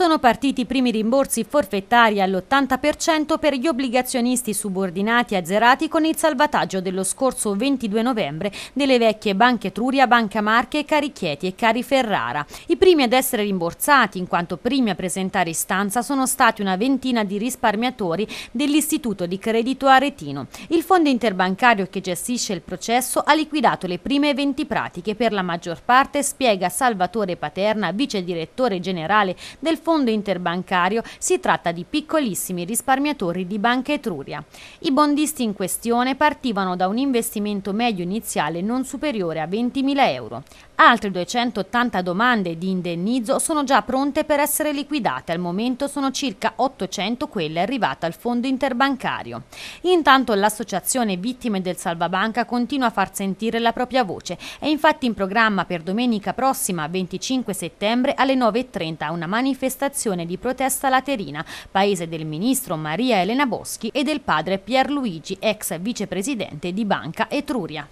sono partiti i primi rimborsi forfettari all'80% per gli obbligazionisti subordinati azzerati con il salvataggio dello scorso 22 novembre delle vecchie Banche Truria, Banca Marche, Carichieti e Cari Ferrara. I primi ad essere rimborsati, in quanto primi a presentare istanza, sono stati una ventina di risparmiatori dell'Istituto di Credito Aretino. Il fondo interbancario che gestisce il processo ha liquidato le prime 20 pratiche, per la maggior parte spiega Salvatore Paterna, vice direttore generale del Fondo fondo interbancario si tratta di piccolissimi risparmiatori di Banca Etruria. I bondisti in questione partivano da un investimento medio iniziale non superiore a 20.000 euro. Altre 280 domande di indennizzo sono già pronte per essere liquidate, al momento sono circa 800 quelle arrivate al fondo interbancario. Intanto l'associazione Vittime del Salvabanca continua a far sentire la propria voce, è infatti in programma per domenica prossima 25 settembre alle 9.30 una manifestazione manifestazione di protesta laterina, paese del ministro Maria Elena Boschi e del padre Pierluigi, ex vicepresidente di Banca Etruria.